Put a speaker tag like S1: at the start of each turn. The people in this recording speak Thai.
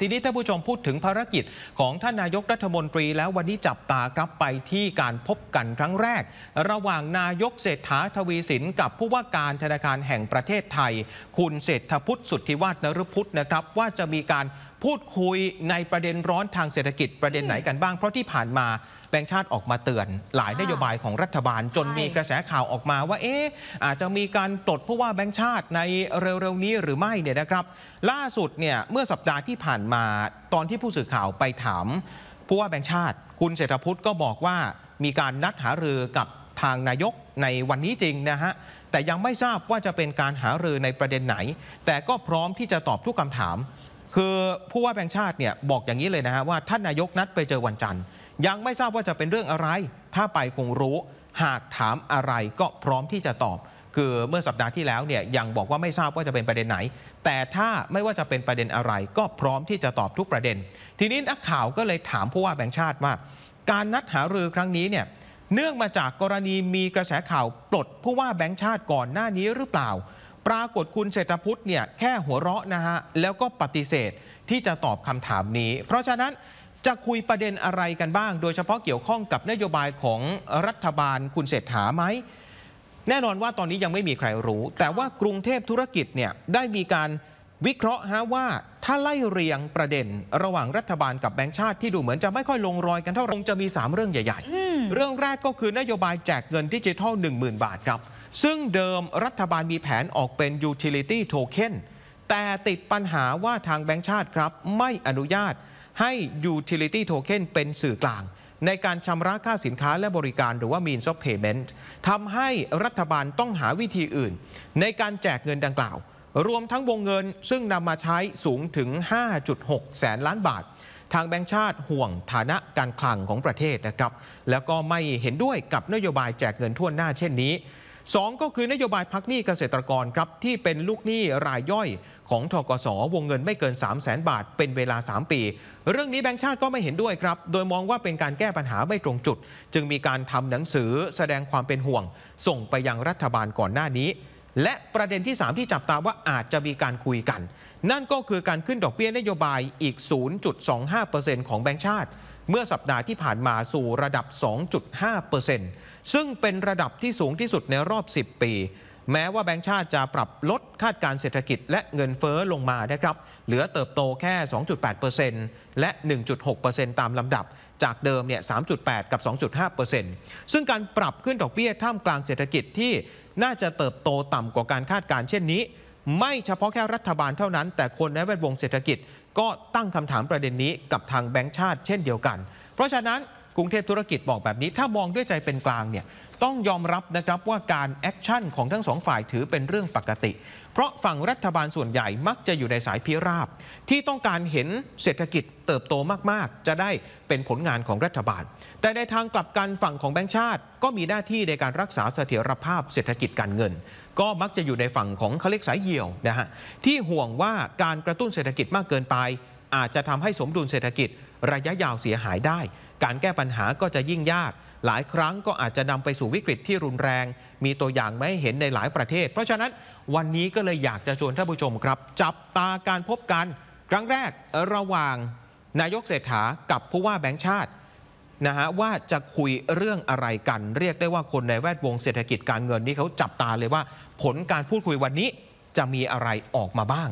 S1: ทีนี้ท่านผู้ชมพูดถึงภารกิจของท่านนายกรัฐมนตรีแล้ววันนี้จับตาครับไปที่การพบกันครั้งแรก ระหว่างนายกเศรษฐาทวีสินกับผู้ว่าการธนาคารแห่งประเทศไทย คุณเศรษฐพุทธสุทธิวาฒนรพุทธนะครับ ว่าจะมีการพูดคุยในประเด็นร้อนทางเศรษฐกิจ ประเด็นไหนกันบ้าง เพราะที่ผ่านมาแบงค์ชาติออกมาเตือน หลายนโยบายของรัฐบาล จนมีกระแสข่าวออกมาว่าเอ๊ะอาจจะมีการปลดผู้ว่าแบงค์ชาติในเร็วๆนี้หรือไม่เนี่ยนะครับล่าสุดเนี่ยเมื่อสัปดาห์ที่ผ่านมาตอนที่ผู้สื่อข่าวไปถามผู้ว่าแบงค์ชาติ คุณเศรษฐพุทธก็บอกว่ามีการนัดหารือกับทางนายกในวันนี้จริงนะฮะแต่ยังไม่ทราบว่าจะเป็นการหารือในประเด็นไหน แต่ก็พร้อมที่จะตอบทุกคำถาม คือผู้ว่าแบงค์ชาติเนี่ยบอกอย่างนี้เลยนะฮะว่าท่านนายกนัดไปเจอวันจันทร์ยังไม่ทราบว่าจะเป็นเรื่องอะไร ถ้าไปคงรู้ หากถามอะไรก็พร้อมที่จะตอบ คือเมื่อสัปดาห์ที่แล้วเนี่ยยังบอกว่าไม่ทราบว่าจะเป็นประเด็นไหน แต่ถ้าไม่ว่าจะเป็นประเด็นอะไร ก็พร้อมที่จะตอบทุกประเด็น ทีนี้นักข่าวก็เลยถามผู้ว่าแบงค์ชาติว่าการนัดหารือครั้งนี้ เนี่ย เนื่องมาจากกรณีมีกระแสข่าวปลดผู้ว่าแบงค์ชาติก่อนหน้านี้หรือเปล่า ปรากฏคุณเศรษฐพุทธเนี่ยแค่หัวเราะนะฮะ แล้วก็ปฏิเสธที่จะตอบคำถามนี้ เพราะฉะนั้นจะคุยประเด็นอะไรกันบ้าง โดยเฉพาะเกี่ยวข้องกับนโยบายของรัฐบาลคุณเศรษฐาไหม แน่นอนว่าตอนนี้ยังไม่มีใครรู้ แต่ว่ากรุงเทพธุรกิจเนี่ย ได้มีการวิเคราะห์ฮะว่าถ้าไล่เรียงประเด็น ระหว่างรัฐบาลกับแบงค์ชาติที่ดูเหมือนจะไม่ค่อยลงรอยกันเท่าไหร่จะมี 3 เรื่องใหญ่ๆเรื่องแรกก็คือนโยบายแจกเงินดิจิทัล 10,000 บาทครับ ซึ่งเดิมรัฐบาลมีแผนออกเป็น utility token แต่ติดปัญหาว่าทางแบงค์ชาติครับไม่อนุญาตให้ยูิลิตี้โทเค็นเป็นสื่อกลาง ในการชำระค่าสินค้าและบริการหรือว่า means of payment ทำให้รัฐบาลต้องหาวิธีอื่น ในการแจกเงินดังกล่าว รวมทั้งวงเงินซึ่งนำมาใช้สูงถึง 5.6 แสนล้านบาท ทางแบงค์ชาติห่วงฐานะการคลังของประเทศนะครับ แล้วก็ไม่เห็นด้วยกับนโยบายแจกเงินทั่วหน้าเช่นนี้2ก็คือนโยบายพักหนี้เกษตรกรครับ ที่เป็นลูกหนี้รายย่อยของทกส วงเงินไม่เกิน 3 0 0แสนบาท เป็นเวลา 3 ปี เรื่องนี้แบงค์ชาติก็ไม่เห็นด้วยครับ โดยมองว่าเป็นการแก้ปัญหาไม่ตรงจุด จึงมีการทำหนังสือแสดงความเป็นห่วง ส่งไปยังรัฐบาลก่อนหน้านี้ และประเด็นที่ 3 ที่จับตาว่าอาจจะมีการคุยกัน นั่นก็คือการขึ้นดอกเบี้ยนโยบายอีก 0.25%ของแบงค์ชาติเมื่อสัปดาห์ที่ผ่านมาสู่ระดับ 2.5%ซึ่งเป็นระดับที่สูงที่สุดในรอบ 10 ปี แม้ว่าแบงค์ชาติจะปรับลดคาดการเศรษฐกิจและเงินเฟ้อลงมานะครับ เหลือเติบโตแค่ 2.8%และ 1.6%ตามลำดับ จากเดิมเนี่ย 3.8 กับ 2.5%ซึ่งการปรับขึ้นดอกเบี้ยท่ามกลางเศรษฐกิจที่ น่าจะเติบโตต่ำกว่าการคาดการเช่นนี้ไม่เฉพาะแค่รัฐบาลเท่านั้นแต่คนในแวดวงเศรษฐกิจ ก็ตั้งคำถามประเด็นนี้กับทางแบงค์ชาติเช่นเดียวกัน เพราะฉะนั้นกรุงเทพธุรกิจบอกแบบนี้ถ้ามองด้วยใจเป็นกลางเนี่ย ต้องยอมรับนะครับว่าการแอคชั่นของทั้งสองฝ่ายถือเป็นเรื่องปกติ เพราะฝั่งรัฐบาลส่วนใหญ่มักจะอยู่ในสายพิราบ ที่ต้องการเห็นเศรษฐกิจเติบโตมากๆ จะได้เป็นผลงานของรัฐบาล แต่ในทางกลับกันฝั่งของแบงค์ชาติ ก็มีหน้าที่ในการรักษาเสถียรภาพเศรษฐกิจการเงิน ก็มักจะอยู่ในฝั่งของเขาเรียกสายเหี่ยวนะฮะที่ห่วงว่าการกระตุ้นเศรษฐกิจมากเกินไป อาจจะทำให้สมดุลเศรษฐกิจ ระยะยาวเสียหายได้การแก้ปัญหาก็จะยิ่งยาก หลายครั้งก็อาจจะนำไปสู่วิกฤตที่รุนแรง มีตัวอย่างไม่เห็นในหลายประเทศ เพราะฉะนั้นวันนี้ก็เลยอยากจะชวนท่านผู้ชมครับ จับตาการพบกัน ครั้งแรกระหว่าง นายกเศรษฐากับผู้ว่าแบงค์ชาติ นะฮะว่าจะคุยเรื่องอะไรกัน เรียกได้ว่าคนในแวดวงเศรษฐกิจการเงินนี่เขาจับตาเลยว่า ผลการพูดคุยวันนี้จะมีอะไรออกมาบ้าง